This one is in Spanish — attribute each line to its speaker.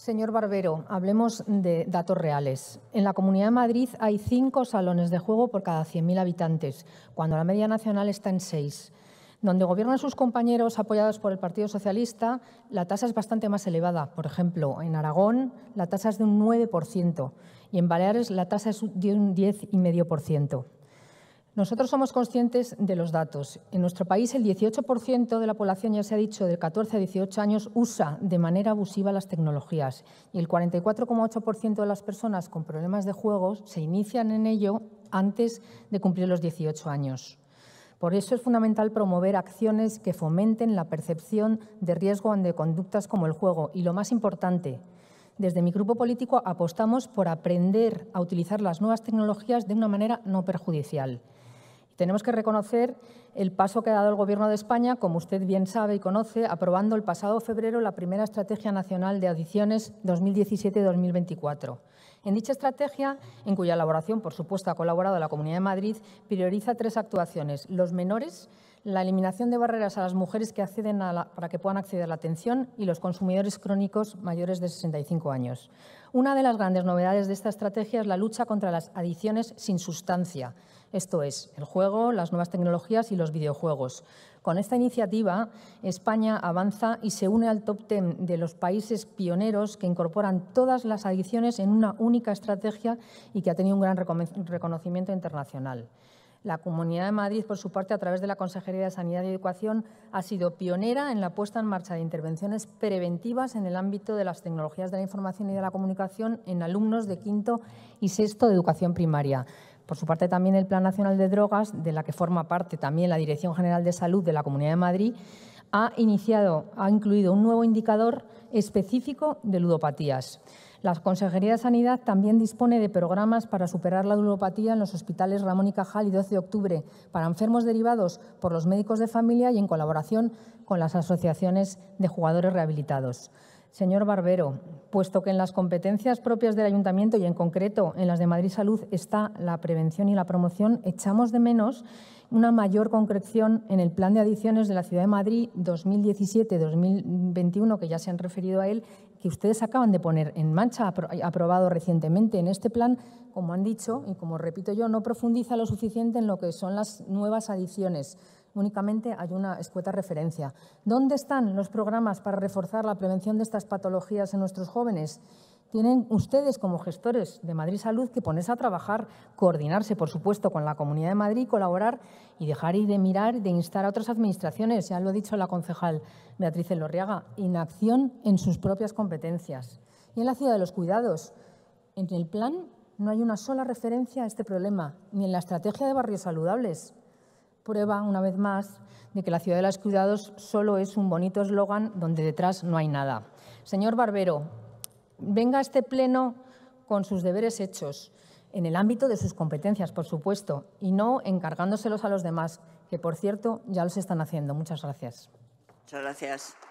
Speaker 1: Señor Barbero, hablemos de datos reales. En la Comunidad de Madrid hay cinco salones de juego por cada 100.000 habitantes, cuando la media nacional está en seis. Donde gobiernan sus compañeros apoyados por el Partido Socialista, la tasa es bastante más elevada. Por ejemplo, en Aragón la tasa es de un 9% y en Baleares la tasa es de un 10,5%. Nosotros somos conscientes de los datos. En nuestro país el 18% de la población, ya se ha dicho, de 14 a 18 años usa de manera abusiva las tecnologías y el 44,8% de las personas con problemas de juegos se inician en ello antes de cumplir los 18 años. Por eso es fundamental promover acciones que fomenten la percepción de riesgo ante conductas como el juego y, lo más importante, desde mi grupo político apostamos por aprender a utilizar las nuevas tecnologías de una manera no perjudicial. Tenemos que reconocer el paso que ha dado el Gobierno de España, como usted bien sabe y conoce, aprobando el pasado febrero la primera Estrategia Nacional de Adiciones 2017-2024. En dicha estrategia, en cuya elaboración, por supuesto, ha colaborado la Comunidad de Madrid, prioriza tres actuaciones. Los menores, la eliminación de barreras a las mujeres que acceden para que puedan acceder a la atención y los consumidores crónicos mayores de 65 años. Una de las grandes novedades de esta estrategia es la lucha contra las adiciones sin sustancia, esto es, el juego, las nuevas tecnologías y los videojuegos. Con esta iniciativa, España avanza y se une al top ten de los países pioneros que incorporan todas las adicciones en una única estrategia y que ha tenido un gran reconocimiento internacional. La Comunidad de Madrid, por su parte, a través de la Consejería de Sanidad y Educación, ha sido pionera en la puesta en marcha de intervenciones preventivas en el ámbito de las tecnologías de la información y de la comunicación en alumnos de quinto y sexto de educación primaria. Por su parte, también el Plan Nacional de Drogas, de la que forma parte también la Dirección General de Salud de la Comunidad de Madrid, ha incluido un nuevo indicador específico de ludopatías. La Consejería de Sanidad también dispone de programas para superar la ludopatía en los hospitales Ramón y Cajal y 12 de octubre para enfermos derivados por los médicos de familia y en colaboración con las asociaciones de jugadores rehabilitados. Señor Barbero, puesto que en las competencias propias del Ayuntamiento y en concreto en las de Madrid Salud está la prevención y la promoción, echamos de menos una mayor concreción en el plan de adiciones de la Ciudad de Madrid 2017-2021, que ya se han referido a él, que ustedes acaban de poner en marcha, aprobado recientemente. En este plan, como han dicho y como repito yo, no profundiza lo suficiente en lo que son las nuevas adiciones únicamente hay una escueta referencia. ¿Dónde están los programas para reforzar la prevención de estas patologías en nuestros jóvenes? tienen ustedes como gestores de Madrid Salud que ponerse a trabajar, coordinarse, por supuesto, con la Comunidad de Madrid, colaborar y dejar de mirar de instar a otras administraciones. Ya lo ha dicho la concejal Beatriz Elorriaga, inacción en sus propias competencias. Y en la ciudad de los cuidados, en el plan no hay una sola referencia a este problema, ni en la estrategia de barrios saludables prueba, una vez más, de que la ciudad de los cuidados solo es un bonito eslogan donde detrás no hay nada. Señor Barbero, venga a este pleno con sus deberes hechos, en el ámbito de sus competencias, por supuesto, y no encargándoselos a los demás, que por cierto ya los están haciendo. Muchas gracias. Muchas gracias.